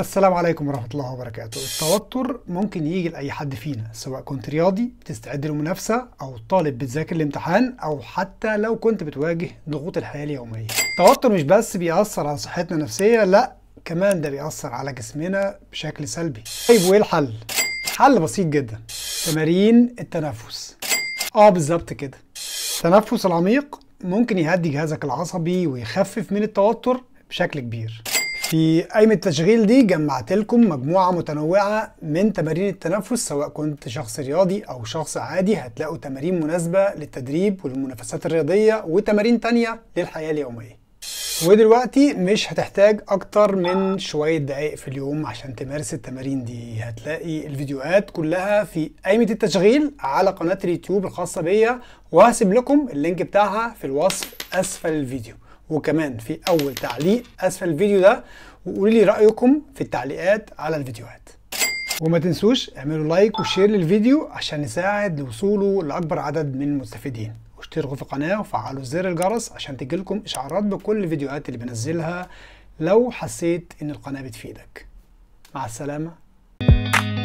السلام عليكم ورحمة الله وبركاته التوتر ممكن يجي لأي حد فينا سواء كنت رياضي بتستعد لمنافسة أو طالب بتذاكر الامتحان أو حتى لو كنت بتواجه ضغوط الحياة اليومية التوتر مش بس بيأثر على صحتنا النفسية لا كمان ده بيأثر على جسمنا بشكل سلبي طيب وإيه الحل؟ حل بسيط جدا تمارين التنفس اه بالظبط كده التنفس العميق ممكن يهدي جهازك العصبي ويخفف من التوتر بشكل كبير في قايمة التشغيل دي جمعت لكم مجموعة متنوعة من تمارين التنفس سواء كنت شخص رياضي أو شخص عادي هتلاقوا تمارين مناسبة للتدريب والمنافسات الرياضية وتمارين تانية للحياة اليومية ودلوقتي مش هتحتاج أكتر من شوية دقايق في اليوم عشان تمارس التمارين دي هتلاقي الفيديوهات كلها في قايمة التشغيل على قناة اليوتيوب الخاصة بيا وهسيب لكم اللينك بتاعها في الوصف أسفل الفيديو وكمان في اول تعليق اسفل الفيديو ده وقولوا لي رايكم في التعليقات على الفيديوهات وما تنسوش اعملوا لايك وشير للفيديو عشان نساعد لوصوله لاكبر عدد من المستفيدين واشتركوا في القناه وفعلوا زر الجرس عشان تجيلكم اشعارات بكل الفيديوهات اللي بنزلها لو حسيت ان القناه بتفيدك مع السلامه